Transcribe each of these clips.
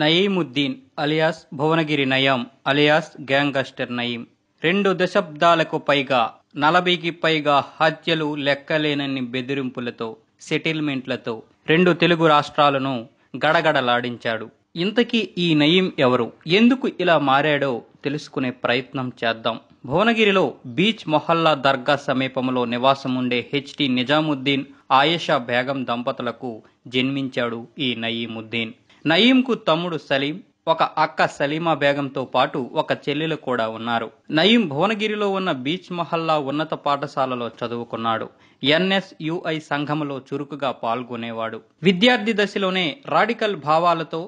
Nayeemuddin alias Bhuvanagiri నయం alias గ్యాంగస్టర్ Nayeem రెండు దశాబ్దాలకు పైగా నలభైకి పైగా హత్యలు లెక్కలేనన్ని బెదిరింపులతో సెటిల్మెంట్లతో రెండు తెలుగు రాష్ట్రాలను గడగడలాడించాడు ఇంతకీ ఈ నయీం ఎవరు ఎందుకు ఇలా మారాడో తెలుసుకునే ప్రయత్నం చేద్దాం భువనగిరిలో బీచ్ మొహల్లా దర్గా సమీపంలో నివాసముండే హెచ్టి నిజాముద్దీన్ ఆయేషా బేగం దంపతులకు జన్మించాడు ఈ నయీముద్దీన్ నయీంకు తమ్ముడు సలీం ఒక అక్క సలీమా బేగంతో పాటు ఒక చెల్లెలు కూడా ఉన్నారు నయీం భువనగిరిలో ఉన్న బీచ్ మహల్లా ఉన్నత పాఠశాలలో చదువుకున్నాడు ఎన్ఎస్యుఐ సంఘములో చురుకుగా పాల్గొనేవాడు విద్యార్థి దశలోనే రాడికల్ భావాలతో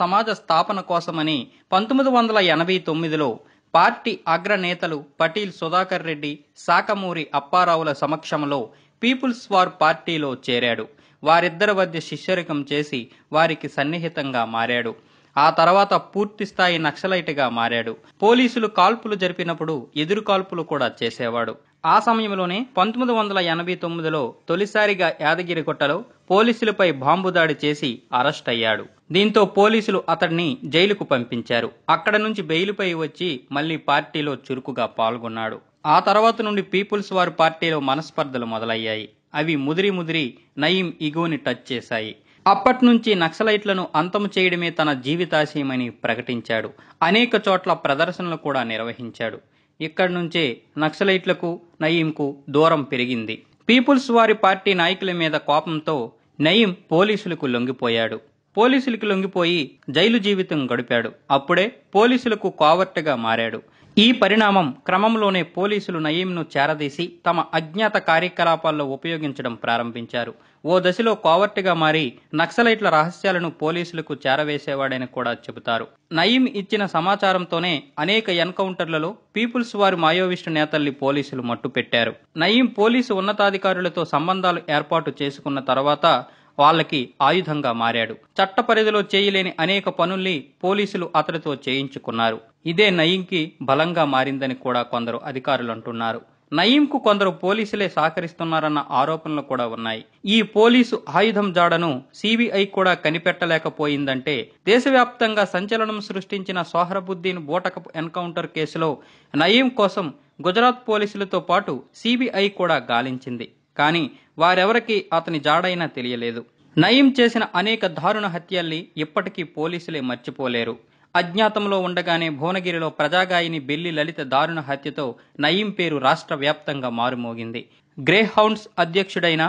సమాజ స్థాపన కోసమని పంతొమ్మిది వందల ఎనభై తొమ్మిదిలో పార్టీ అగ్రనేతలు పటీల్ సుధాకర్ రెడ్డి సాకమూరి అప్పారావుల సమక్షంలో పీపుల్స్ వార్ పార్టీలో చేరాడు వారిద్దరి మధ్య శిష్యరికం చేసి వారికి సన్నిహితంగా మారాడు ఆ తర్వాత పూర్తి స్థాయి నక్సలైట్గా మారాడు పోలీసులు కాల్పులు జరిపినప్పుడు ఎదురు కాల్పులు కూడా చేసేవాడు ఆ సమయంలోనే పంతొమ్మిది వందల ఎనభై తొమ్మిదిలో తొలిసారిగా యాదగిరిగుట్టలో పోలీసులపై బాంబు దాడి చేసి అరెస్ట్ అయ్యాడు దీంతో పోలీసులు అతడిని జైలుకు పంపించారు అక్కడ నుంచి బెయిలుపై వచ్చి మళ్లీ పార్టీలో చురుకుగా పాల్గొన్నాడు ఆ తర్వాత నుండి పీపుల్స్ వారు పార్టీలో మనస్పర్ధలు మొదలయ్యాయి అవి ముదిరి ముదిరి నయీం ఇగోని టచ్ చేశాయి అప్పట్నుంచి నక్సలైట్లను అంతము చేయడమే తన జీవితాశయమని ప్రకటించాడు అనేక చోట్ల ప్రదర్శనలు కూడా నిర్వహించాడు ఇక్కడి నుంచే నక్సలైట్లకు నయీంకు దూరం పెరిగింది పీపుల్స్ వారి పార్టీ నాయకుల మీద కోపంతో నయీం పోలీసులకు లొంగిపోయాడు పోలీసులకు లొంగిపోయి జైలు జీవితం గడిపాడు అప్పుడే పోలీసులకు కోవర్ట్గా మారాడు ఈ పరిణామం క్రమంలోనే పోలీసులు నయీంను చేరదీసి తమ అజ్ఞాత కార్యకలాపాల్లో ఉపయోగించడం ప్రారంభించారు ఓ దశలో కోవర్టిగా మారి నక్సలైట్ల రహస్యాలను పోలీసులకు చేరవేసేవాడని కూడా చెబుతారు నయీం ఇచ్చిన సమాచారంతోనే అనేక ఎన్కౌంటర్లలో పీపుల్స్ వారి మాయోవిస్టు నేతల్ని పోలీసులు మట్టుపెట్టారు నయీం పోలీసు ఉన్నతాధికారులతో సంబంధాలు ఏర్పాటు చేసుకున్న తర్వాత వాళ్లకి ఆయుధంగా మారాడు చట్ట పరిధిలో చేయలేని అనేక పనుల్ని పోలీసులు అతడితో చేయించుకున్నారు ఇదే నయీంకి బలంగా మారిందని కూడా కొందరు అధికారులు అంటున్నారు నయీంకు కొందరు పోలీసులే సహకరిస్తున్నారన్న ఆరోపణలు కూడా ఉన్నాయి ఈ పోలీసు ఆయుధం జాడను సిబిఐ కూడా కనిపెట్టలేకపోయిందంటే దేశవ్యాప్తంగా సంచలనం సృష్టించిన సోహరబుద్దీన్ బోటకపు ఎన్కౌంటర్ కేసులో నయీం కోసం గుజరాత్ పోలీసులతో పాటు సిబిఐ కూడా గాలించింది కానీ వారెవరికి అతని జాడైనా తెలియలేదు నయీం చేసిన అనేక దారుణ హత్యల్ని ఇప్పటికీ పోలీసులే మర్చిపోలేరు అజ్ఞాతంలో ఉండగానే భువనగిరిలో ప్రజాగాయిని బెల్లి లలిత దారుణ హత్యతో నయీం పేరు రాష్ట్ర వ్యాప్తంగా మారుమోగింది గ్రేహౌండ్స్ అధ్యక్షుడైన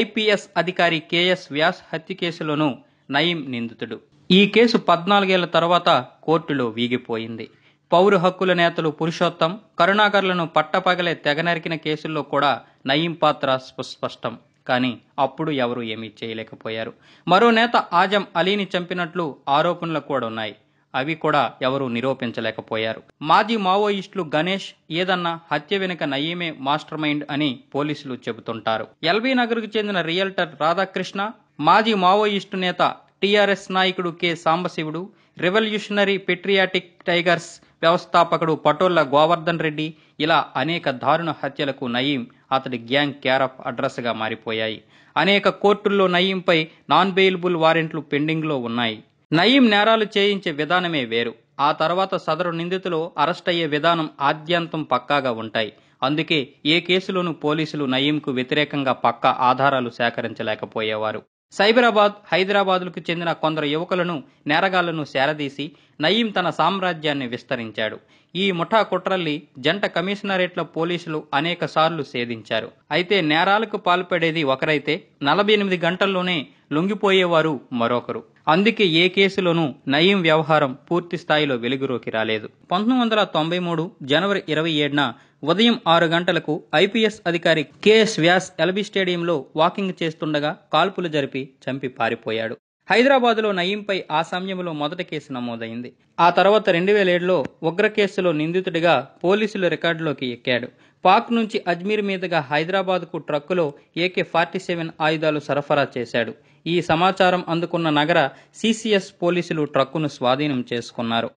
ఐపీఎస్ అధికారి కేఎస్ వ్యాస్ హత్య కేసులోనూ నయీం నిందితుడు ఈ కేసు పద్నాలుగేళ్ల తర్వాత కోర్టులో వీగిపోయింది పౌరు హక్కుల నేతలు పురుషోత్తం కరుణాకర్లను పట్టపగలే తెగ నరికిన కేసుల్లో కూడా నయీం పాత్ర స్పష్టం కానీ అప్పుడు ఎవరూ ఏమీ చేయలేకపోయారు మరో నేత ఆజం అలీని చంపినట్లు ఆరోపణలు కూడా ఉన్నాయి అవి కూడా ఎవరూ నిరూపించలేకపోయారు మాజీ మావోయిస్టులు గణేష్ ఏదన్నా హత్య వెనుక నయీమే మాస్టర్ మైండ్ అని పోలీసులు చెబుతుంటారు ఎల్బీ నగర్కు చెందిన రియల్టర్ రాధాకృష్ణ మాజీ మావోయిస్టు నేత టీఆర్ఎస్ నాయకుడు K Sambasivudu revolutionary patriotic tigers వ్యవస్థాపకుడు పటోళ్ల గోవర్ధన్ రెడ్డి ఇలా అనేక దారుణ హత్యలకు నయీం అతడి గ్యాంగ్ క్యారఫ్ అడ్రస్గా మారిపోయాయి అనేక కోర్టుల్లో నయీంపై నాన్ బెయిలబుల్ వారెంట్లు పెండింగ్లో ఉన్నాయి నయీం నేరాలు చేయించే విధానమే వేరు ఆ తర్వాత సదరు నిందితులు అరెస్ట్ అయ్యే విధానం ఆద్యంతం పక్కాగా ఉంటాయి అందుకే ఏ కేసులోనూ పోలీసులు నయీంకు వ్యతిరేకంగా పక్కా ఆధారాలు సేకరించలేకపోయేవారు సైబరాబాద్ హైదరాబాదులకు చెందిన కొందరు యువకులను నేరగాళ్లను సేరదీసి నయీం తన సామ్రాజ్యాన్ని విస్తరించాడు ఈ ముఠా కుట్రల్ని జంట కమిషనరేట్ల పోలీసులు అనేక సార్లు సేధించారు అయితే నేరాలకు పాల్పడేది ఒకరైతే నలభై ఎనిమిది గంటల్లోనే లొంగిపోయేవారు మరొకరు అందుకే ఏ కేసులోనూ నయీం వ్యవహారం పూర్తి స్థాయిలో వెలుగులోకి రాలేదు పంతొమ్మిది వందల తొంభై మూడు జనవరి ఇరవై ఏడున ఉదయం ఆరు గంటలకు ఐపీఎస్ అధికారి కెఎస్ వ్యాస్ ఎల్బీ స్టేడియంలో వాకింగ్ చేస్తుండగా కాల్పులు జరిపి చంపి పారిపోయాడు హైదరాబాద్లో నయీంపై ఆ సమయంలో మొదటి కేసు నమోదైంది ఆ తర్వాత రెండు వేల ఏడులో ఉగ్ర కేసులో నిందితుడిగా పోలీసుల రికార్డులోకి ఎక్కాడు పాక్ నుంచి అజ్మీర్ మీదుగా హైదరాబాద్కు ట్రక్కులో ఏకే ఫార్టీ సెవెన్ ఆయుధాలు సరఫరా చేశాడు ఈ సమాచారం అందుకున్న నగర సిసిఎస్ పోలీసులు ట్రక్కును స్వాధీనం చేసుకున్నారు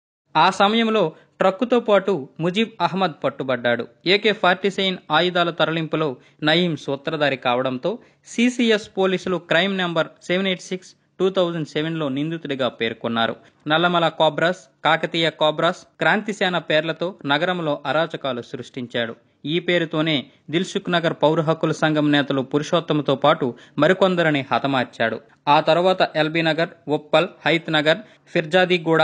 ఆ సమయంలో ట్రక్కుతో పాటు ముజీబ్ అహ్మద్ పట్టుబడ్డాడు ఏకే ఫార్టీ సెవెన్ ఆయుధాల తరలింపులో నయీం సూత్రధారి కావడంతో సిసిఎస్ పోలీసులు crime number seven eight six two thousand సెవెన్లో నిందితుడిగా పేర్కొన్నారు నల్లమల కాబ్రాస్ కాకతీయ కాబ్రాస్ క్రాంతిసేన పేర్లతో నగరంలో అరాచకాలు సృష్టించాడు ఈ పేరుతోనే దిల్సుఖ్ నగర్ పౌర హక్కుల సంఘం నేతలు పురుషోత్తమతో పాటు మరికొందరిని హతమార్చాడు ఆ తర్వాత ఎల్బీ నగర్ ఉప్పల్ హైత్ నగర్ ఫిర్జాదీగూడ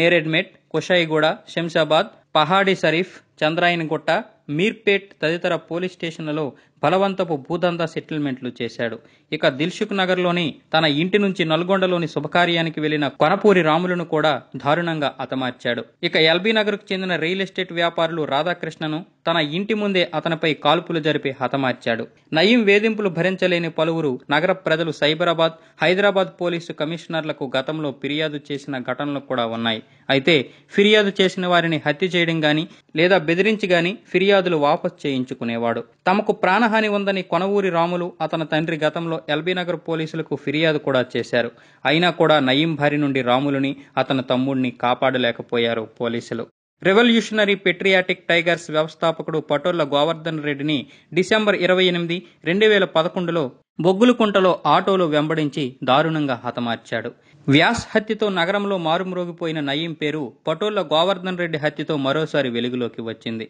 నేరెడ్మెట్ కుషాయిగూడ శంషాబాద్ పహాడి షరీఫ్ చంద్రాయన్గుట్ట మీర్పేట్ తదితర పోలీస్ స్టేషన్లలో బలవంతపు భూదందా సెటిల్మెంట్లు చేశాడు ఇక దిల్సుఖ్ నగర్లోని తన ఇంటి నుంచి నల్గొండలోని శుభకార్యానికి వెళ్లిన కొనపూరి రాములను కూడా దారుణంగా అతమార్చాడు ఇక ఎల్బీ నగర్కు చెందిన రియల్ ఎస్టేట్ వ్యాపారులు రాధాకృష్ణను తన ఇంటి ముందే అతనిపై కాల్పులు జరిపి హతమార్చాడు నయీం వేధింపులు భరించలేని పలువురు నగర ప్రజలు సైబరాబాద్ హైదరాబాద్ పోలీసు కమిషనర్లకు గతంలో ఫిర్యాదు చేసిన ఘటనలు కూడా ఉన్నాయి అయితే ఫిర్యాదు చేసిన వారిని హత్య చేయడం గాని లేదా బెదిరించి గాని ఫిర్యాదులు వాపస్ చేయించుకునేవాడు తమకు ప్రాణహాని ఉందని కొనవూరి రాములు అతని తండ్రి గతంలో ఎల్బీనగర్ పోలీసులకు ఫిర్యాదు కూడా చేశారు అయినా కూడా నయీం భారి నుండి రాములుని అతని తమ్ముడిని కాపాడలేకపోయారు పోలీసులు రెవల్యూషనరీ పెట్రియాటిక్ టైగర్స్ వ్యవస్థాపకుడు పటోళ్ల గోవర్ధన్ రెడ్డిని డిసెంబర్ ఇరవై ఎనిమిది రెండు వేల పదకొండులో బొగ్గులకుంటలో ఆటోలో వెంబడించి దారుణంగా హతమార్చాడు వ్యాస్ హత్యతో నగరంలో మారుమ్రోగిపోయిన నయీం పేరు పటోళ్ల గోవర్ధన్ రెడ్డి హత్యతో మరోసారి వెలుగులోకి వచ్చింది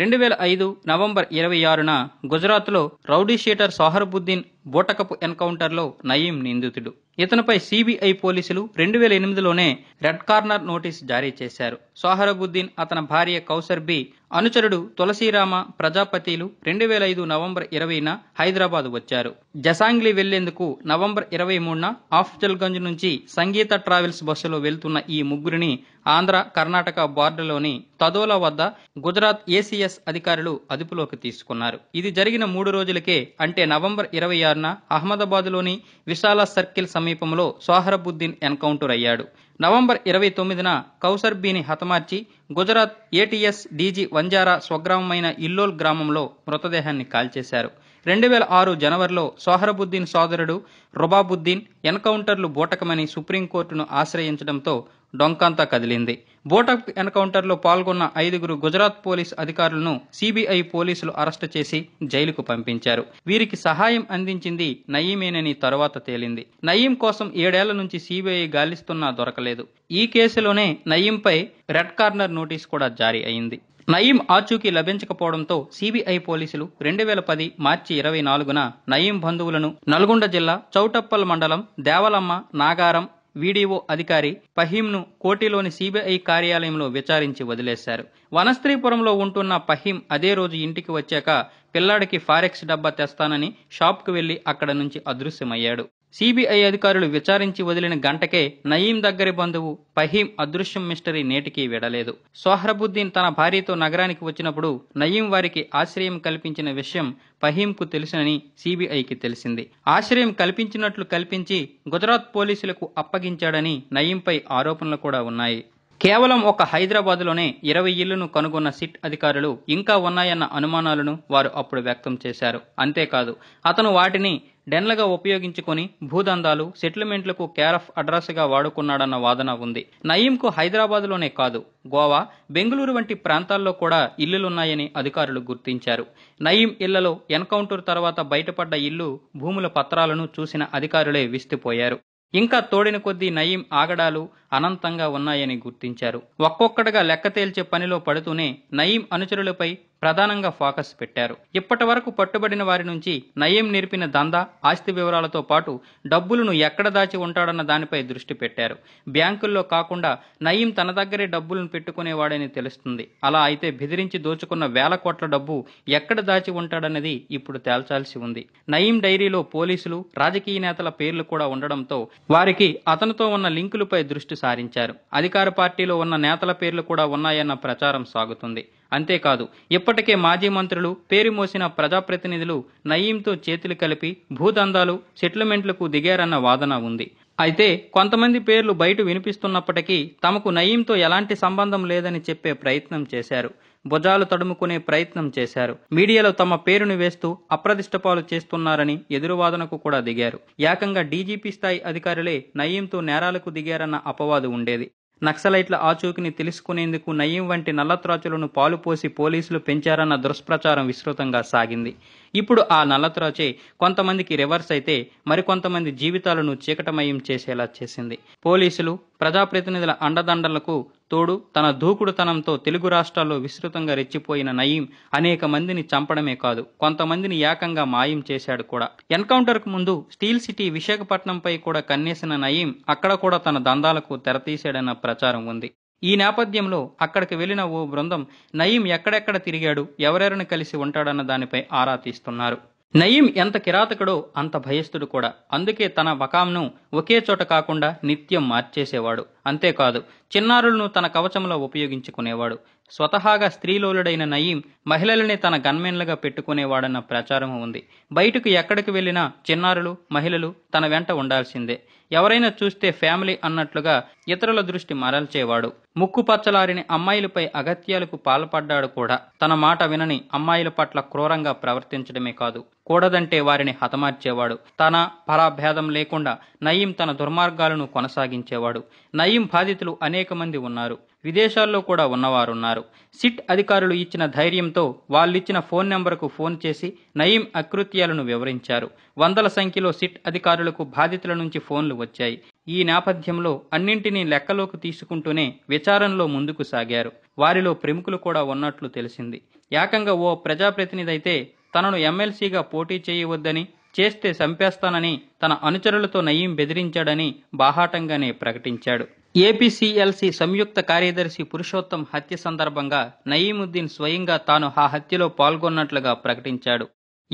రెండు వేల ఐదు నవంబర్ ఇరవై ఆరున గుజరాత్లో రౌడీషీటర్ సోహర్బుద్దీన్ బోటకపు బూటకపు ఎన్కౌంటర్లో నయీం నిందితుడు ఇతనిపై సిబిఐ పోలీసులు రెండు వేల ఎనిమిదిలోనే రెడ్ కార్నర్ నోటీస్ జారీ చేశారు సోహరబుద్దీన్ అతని భార్య కౌసర్ బి అనుచరుడు తులసీరామ ప్రజాపతిలు రెండు వేల ఐదు నవంబర్ ఇరవైన హైదరాబాద్ వచ్చారు జసాంగ్లీ వెళ్లేందుకు నవంబర్ ఇరవై మూడున ఆఫ్జల్ గంజ్ నుంచి సంగీత ట్రావెల్స్ బస్సులో వెళ్తున్న ఈ ముగ్గురిని ఆంధ్ర కర్ణాటక బార్డర్లోని తదోలా వద్ద గుజరాత్ ఏసీఎస్ అధికారులు అదుపులోకి తీసుకున్నారు ఇది జరిగిన మూడు రోజులకే అంటే నవంబర్ ఇరవై ఆరున అహ్మదాబాద్ లోని విశాల సర్కిల్ సమీపంలో సోహరబుద్దీన్ ఎన్కౌంటర్ అయ్యాడు నవంబర్ ఇరవై తొమ్మిదిన కౌసర్బీని హతమార్చి గుజరాత్ ఏటీఎస్ డీజీ వంజారా స్వగ్రామమైన ఇల్లోల్ గ్రామంలో మృతదేహాన్ని కాల్చేశారు రెండు వేల ఆరు జనవరిలో సోహరబుద్దీన్ సోదరుడు రుబాబుద్దీన్ ఎన్కౌంటర్లు బూటకమని సుప్రీంకోర్టును ఆశ్రయించడంతో డొంకంతా కదిలింది బోటక్ ఎన్కౌంటర్లో పాల్గొన్న ఐదుగురు గుజరాత్ పోలీస్ అధికారులను సిబిఐ పోలీసులు అరెస్టు చేసి జైలుకు పంపించారు వీరికి సహాయం అందించింది నయీమేనని తరువాత తేలింది నయీం కోసం ఏడేళ్ల నుంచి సిబిఐ గాలిస్తున్నా దొరకలేదు ఈ కేసులోనే నయీంపై రెడ్ కార్నర్ నోటీస్ కూడా జారీ అయింది నయీం ఆచూకీ లభించకపోవడంతో సిబిఐ పోలీసులు రెండు వేల పది మార్చి ఇరవై నాలుగున నయీం బంధువులను నల్గొండ జిల్లా చౌటప్పల్ మండలం దేవలమ్మ నాగారం వీడీఓ అధికారి పహీంను కోటిలోని సీబీఐ కార్యాలయంలో విచారించి వదిలేశారు వనస్త్రీపురంలో ఉంటున్న పహీం అదే రోజు ఇంటికి వచ్చాక పిల్లాడికి ఫారెక్స్ డబ్బా తెస్తానని షాప్కు వెళ్లి అక్కడ నుంచి అదృశ్యమయ్యాడు సిబిఐ అధికారులు విచారించి వదిలిన గంటకే నయీం దగ్గరి బంధువు ఫహీం అదృశ్యం మిస్టరీ నేటికి విడలేదు సోహ్రబుద్దీన్ తన భార్యతో నగరానికి వచ్చినప్పుడు నయీం వారికి ఆశ్రయం కల్పించిన విషయం ఫహీంకు తెలుసునని సిబిఐకి తెలిసింది ఆశ్రయం కల్పించినట్లు కల్పించి గుజరాత్ పోలీసులకు అప్పగించాడని నయీంపై ఆరోపణలు కూడా ఉన్నాయి కేవలం ఒక హైదరాబాద్లోనే ఇరవై ఇళ్లను కనుగొన్న సిట్ అధికారులు ఇంకా ఉన్నాయన్న అనుమానాలను వారు అప్పుడు వ్యక్తం చేశారు అంతేకాదు అతను వాటిని డెన్లగా ఉపయోగించుకొని భూదందాలు సెటిల్మెంట్లకు కేరఫ్ అడ్రస్గా వాడుకున్నాడన్న వాదన ఉంది నయీంకు హైదరాబాద్లోనే కాదు గోవా బెంగళూరు వంటి ప్రాంతాల్లో కూడా ఇల్లులున్నాయని అధికారులు గుర్తించారు నయీం ఇళ్లలో ఎన్కౌంటర్ తర్వాత బయటపడ్డ ఇల్లు భూముల పత్రాలను చూసిన అధికారులే విస్తుపోయారు ఇంకా తోడిన కొద్దీ నయీం ఆగడాలు అనంతంగా ఉన్నాయని గుర్తించారు ఒక్కొక్కటిగా లెక్క తేల్చే పనిలో పడుతూనే నయీం అనుచరులపై ప్రధానంగా ఫోకస్ పెట్టారు ఇప్పటి వరకు పట్టుబడిన వారి నుంచి నయం నేర్పిన దంద ఆస్తి వివరాలతో పాటు డబ్బులను ఎక్కడ దాచి ఉంటాడన్న దానిపై దృష్టి పెట్టారు బ్యాంకుల్లో కాకుండా నయీం తన దగ్గరే డబ్బులను పెట్టుకునేవాడని తెలుస్తుంది అలా అయితే బెదిరించి దోచుకున్న వేల కోట్ల డబ్బు ఎక్కడ దాచి ఉంటాడన్నది ఇప్పుడు తేల్చాల్సి ఉంది నయీం డైరీలో పోలీసులు రాజకీయ నేతల పేర్లు కూడా ఉండడంతో వారికి అతనితో ఉన్న లింకులపై దృష్టి సారించారు అధికార పార్టీలో ఉన్న నేతల పేర్లు కూడా ఉన్నాయన్న ప్రచారం సాగుతుంది అంతేకాదు ఇప్పటికే మాజీ మంత్రులు పేరు మోసిన ప్రజాప్రతినిధులు నయీంతో చేతులు కలిపి భూదందాలు సెటిల్మెంట్లకు దిగారన్న వాదన ఉంది అయితే కొంతమంది పేర్లు బయట వినిపిస్తున్నప్పటికీ తమకు నయీంతో ఎలాంటి సంబంధం లేదని చెప్పే ప్రయత్నం చేశారు భుజాలు తడుముకునే ప్రయత్నం చేశారు మీడియాలో తమ పేరును వేస్తూ అప్రదిష్టపాలు చేస్తున్నారని ఎదురువాదనకు కూడా దిగారు ఏకంగా డీజీపీ స్థాయి అధికారులే నయీంతో నేరాలకు దిగారన్న అపవాదు ఉండేది నక్సలైట్ల ఆచూకీని తెలుసుకునేందుకు నయీం వంటి నల్లత్రాచులను పాలుపోసి పోలీసులు పెంచారన్న దుష్ప్రచారం విస్తృతంగా సాగింది ఇప్పుడు ఆ నల్లత్రాచే కొంతమందికి రివర్స్ అయితే మరికొంతమంది జీవితాలను చీకటమయం చేసేలా చేసింది పోలీసులు ప్రజాప్రతినిధుల అండదండలకు తోడు తన దూకుడుతనంతో తెలుగు రాష్ట్రాల్లో విస్తృతంగా రెచ్చిపోయిన నయీం అనేక మందిని చంపడమే కాదు కొంతమందిని ఏకంగా మాయం చేశాడు కూడా ఎన్కౌంటర్కు ముందు స్టీల్ సిటీ విశాఖపట్నంపై కూడా కన్నేసిన నయీం అక్కడ కూడా తన దందాలకు తెరతీశాడన్న ప్రచారం ఉంది ఈ నేపథ్యంలో అక్కడికి వెళ్లిన ఓ బృందం నయీం ఎక్కడెక్కడ తిరిగాడు ఎవరెవరిని కలిసి ఉంటాడన్న దానిపై ఆరా తీస్తున్నారు నయీం ఎంత కిరాతకుడో అంత భయస్థుడు కూడా అందుకే తన వకాంను ఒకే చోట కాకుండా నిత్యం మార్చేసేవాడు అంతేకాదు చిన్నారులను తన కవచంలో ఉపయోగించుకునేవాడు స్వతహాగా స్త్రీలోలుడైన నయీం మహిళలనే తన గన్మెన్లుగా పెట్టుకునేవాడన్న ప్రచారం ఉంది బయటకు ఎక్కడికి వెళ్ళినా చిన్నారులు మహిళలు తన వెంట ఉండాల్సిందే ఎవరైనా చూస్తే ఫ్యామిలీ అన్నట్లుగా ఇతరుల దృష్టి మరల్చేవాడు ముక్కు పచ్చలారిని అమ్మాయిలపై అగత్యాలకు పాల్పడ్డాడు కూడా తన మాట వినని అమ్మాయిల పట్ల క్రూరంగా ప్రవర్తించడమే కాదు కూడదంటే వారిని హతమార్చేవాడు తన పరాభేదం లేకుండా నయీం తన దుర్మార్గాలను కొనసాగించేవాడు నయీం స్వయం బాధితులు అనేక మంది ఉన్నారు విదేశాల్లో కూడా ఉన్నవారున్నారు సిట్ అధికారులు ఇచ్చిన ధైర్యంతో వాళ్ళిచ్చిన ఫోన్ నెంబర్కు ఫోన్ చేసి నయీం అకృత్యాలను వివరించారు వందల సంఖ్యలో సిట్ అధికారులకు బాధితుల నుంచి ఫోన్లు వచ్చాయి ఈ నేపథ్యంలో అన్నింటినీ లెక్కలోకి తీసుకుంటూనే విచారణలో ముందుకు సాగారు వారిలో ప్రముఖులు కూడా ఉన్నట్లు తెలిసింది ఏకంగా ఓ ప్రజాప్రతినిధి అయితే తనను ఎమ్మెల్సీగా పోటీ చేయవద్దని చేస్తే చంపేస్తానని తన అనుచరులతో నయీం బెదిరించాడని బాహాటంగానే ప్రకటించాడు ఏపీసీఎల్సీ సంయుక్త కార్యదర్శి పురుషోత్తం హత్య సందర్భంగా నయీముద్దీన్ స్వయంగా తాను ఆ హత్యలో పాల్గొన్నట్లుగా ప్రకటించాడు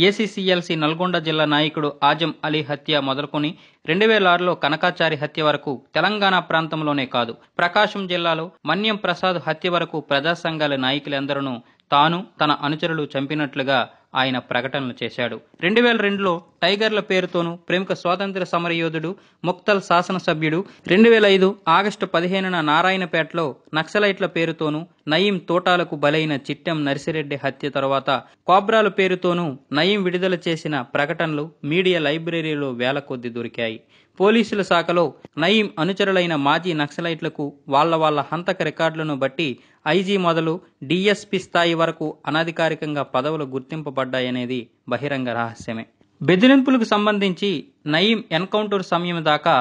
ఏసీసీఎల్సీ నల్గొండ జిల్లా నాయకుడు ఆజం అలీ హత్య మొదలుకొని రెండు వేల ఆరులో కనకాచారి హత్య వరకు తెలంగాణ ప్రాంతంలోనే కాదు ప్రకాశం జిల్లాలో మన్యం ప్రసాద్ హత్య వరకు ప్రజా సంఘాల నాయకులందరూ తాను తన అనుచరులు చంపినట్లుగా ఆయన ప్రకటనలు చేశాడు రెండు వేల రెండులో టైగర్ల పేరుతోనూ ప్రముఖ స్వాతంత్ర సమరయోధుడు ముక్తల్ శాసనసభ్యుడు రెండు వేల ఐదు ఆగస్టు పదిహేనున నారాయణపేటలో నక్సలైట్ల పేరుతోనూ నయీం తోటాలకు బలైన చిట్టెం నర్సిరెడ్డి హత్య తర్వాత కోబ్రాల పేరుతోనూ నయీం విడుదల చేసిన ప్రకటనలు మీడియా లైబ్రరీలో వేల కొద్ది దొరికాయి పోలీసుల శాఖలో నయీం అనుచరులైన మాజీ నక్సలైట్లకు వాళ్ల వాళ్ల హంతక రికార్డులను బట్టి ఐజీ మొదలు డిఎస్పి స్థాయి వరకు అనధికారికంగా పదవులు గుర్తింపబడ్డాయనేది బహిరంగ రహస్యమే బెదిరింపులకు సంబంధించి నయీం ఎన్కౌంటర్ సమయం దాకా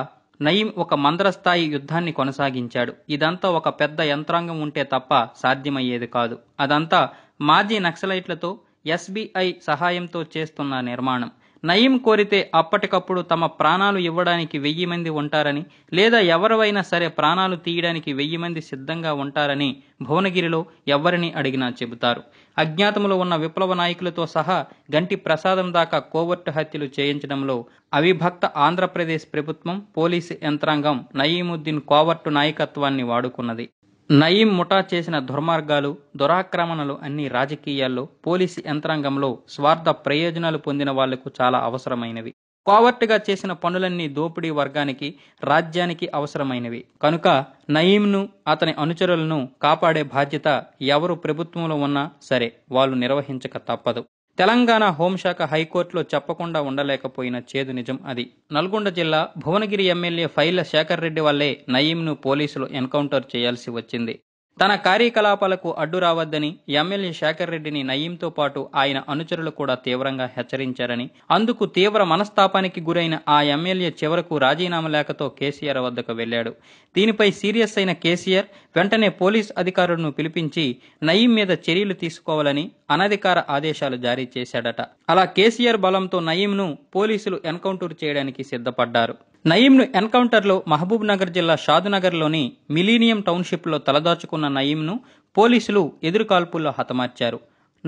నయీం ఒక మంద్రస్థాయి యుద్ధాన్ని కొనసాగించాడు ఇదంతా ఒక పెద్ద యంత్రాంగం ఉంటే తప్ప సాధ్యమయ్యేది కాదు అదంతా మాజీ నక్సలైట్లతో ఎస్బీఐ సహాయంతో చేస్తున్న నిర్మాణం నయీం కోరితే అప్పటికప్పుడు తమ ప్రాణాలు ఇవ్వడానికి వెయ్యి మంది ఉంటారని లేదా ఎవరివైనా సరే ప్రాణాలు తీయడానికి వెయ్యి మంది సిద్ధంగా ఉంటారని భువనగిరిలో ఎవరిని అడిగినా చెబుతారు అజ్ఞాతములు ఉన్న విప్లవ నాయకులతో సహా గంటి ప్రసాదం దాకా కోవర్టు హత్యలు చేయించడంలో అవిభక్త ఆంధ్రప్రదేశ్ ప్రభుత్వం పోలీసు యంత్రాంగం నయీముద్దీన్ కోవర్టు నాయకత్వాన్ని వాడుకున్నది నయీం ముఠా చేసిన దుర్మార్గాలు దురాక్రమణలు అన్ని రాజకీయాల్లో పోలీసు యంత్రాంగంలో స్వార్థ ప్రయోజనాలు పొందిన వాళ్లకు చాలా అవసరమైనవి కోవర్ట్గా చేసిన పనులన్నీ దోపిడీ వర్గానికి రాజ్యానికి అవసరమైనవి కనుక నయీంను అతని అనుచరులను కాపాడే బాధ్యత ఎవరు ప్రభుత్వంలో ఉన్నా సరే వాళ్ళు నిర్వహించక తప్పదు తెలంగాణ హోంశాఖ హైకోర్టులో చెప్పకుండా ఉండలేకపోయిన చేదు నిజం అది నల్గొండ జిల్లా భువనగిరి ఎమ్మెల్యే ఫైల శేఖర్ రెడ్డి వల్లే నయీంను పోలీసులు ఎన్కౌంటర్ చేయాల్సి వచ్చింది తన కార్యకలాపాలకు అడ్డు రావద్దని ఎమ్మెల్యే శేఖర్ రెడ్డిని నయీంతో పాటు ఆయన అనుచరులు కూడా తీవ్రంగా హెచ్చరించారని అందుకు తీవ్ర మనస్తాపానికి గురైన ఆ ఎమ్మెల్యే చివరకు రాజీనామా లేఖతో కేసీఆర్ వద్దకు వెళ్లాడు దీనిపై సీరియస్ అయిన కేసీఆర్ వెంటనే పోలీస్ అధికారులను పిలిపించి నయీం మీద చర్యలు తీసుకోవాలని అనధికార ఆదేశాలు జారీ చేశాడట అలా కేసీఆర్ బలంతో నయీంను పోలీసులు ఎన్కౌంటర్ చేయడానికి సిద్ధపడ్డారు నయీంను ఎన్కౌంటర్లో మహబూబ్ నగర్ జిల్లా షాదునగర్లోని మిలీనియం టౌన్షిప్లో తలదాచుకున్న నయీంను పోలీసులు ఎదురుకాల్పుల్లో హతమార్చారు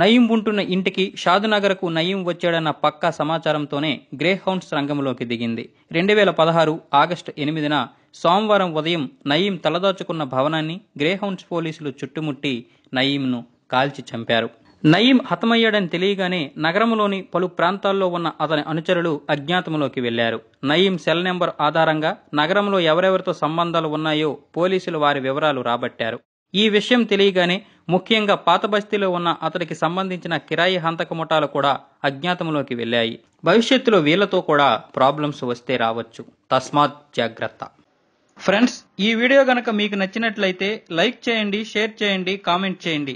నయీం ఉంటున్న ఇంటికి షాదునగర్కు నయీం వచ్చాడన్న పక్కా సమాచారంతోనే గ్రే హౌండ్స్ రంగంలోకి దిగింది రెండు వేల పదహారు ఆగస్టు ఎనిమిదిన సోమవారం ఉదయం నయీం తలదాచుకున్న భవనాన్ని గ్రే హౌండ్స్ పోలీసులు చుట్టుముట్టి నయీంను కాల్చి చంపారు నయీం హతమయ్యాడని తెలియగానే నగరంలోని పలు ప్రాంతాల్లో ఉన్న అతని అనుచరులు అజ్ఞాతంలోకి వెళ్లారు నయీం సెల్ నెంబర్ ఆధారంగా నగరంలో ఎవరెవరితో సంబంధాలు ఉన్నాయో పోలీసులు వారి వివరాలు రాబట్టారు ఈ విషయం తెలియగానే ముఖ్యంగా పాత బస్తీలో ఉన్న అతడికి సంబంధించిన కిరాయి హంతక ముఠాలు కూడా అజ్ఞాతంలోకి వెళ్ళాయి భవిష్యత్తులో వీళ్లతో కూడా ప్రాబ్లమ్స్ వస్తే రావచ్చు తస్మాత్ జాగ్రత్త ఫ్రెండ్స్ ఈ వీడియో గనక మీకు నచ్చినట్లయితే లైక్ చేయండి షేర్ చేయండి కామెంట్ చేయండి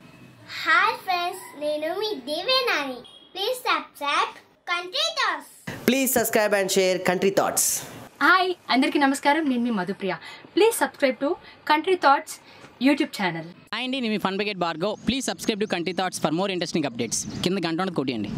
హాయ్ ఫ్రెండ్స్ నేను మీ Devenani please subscribe Country Thoughts please subscribe and share Country Thoughts hi అందరికీ నమస్కారం నేను మీ Madhupriya please subscribe to Country Thoughts YouTube channel అండి నేను మీ Fun Bucket Bhargav please subscribe to Country Thoughts for more interesting updates కింద గంట కొట్టియండి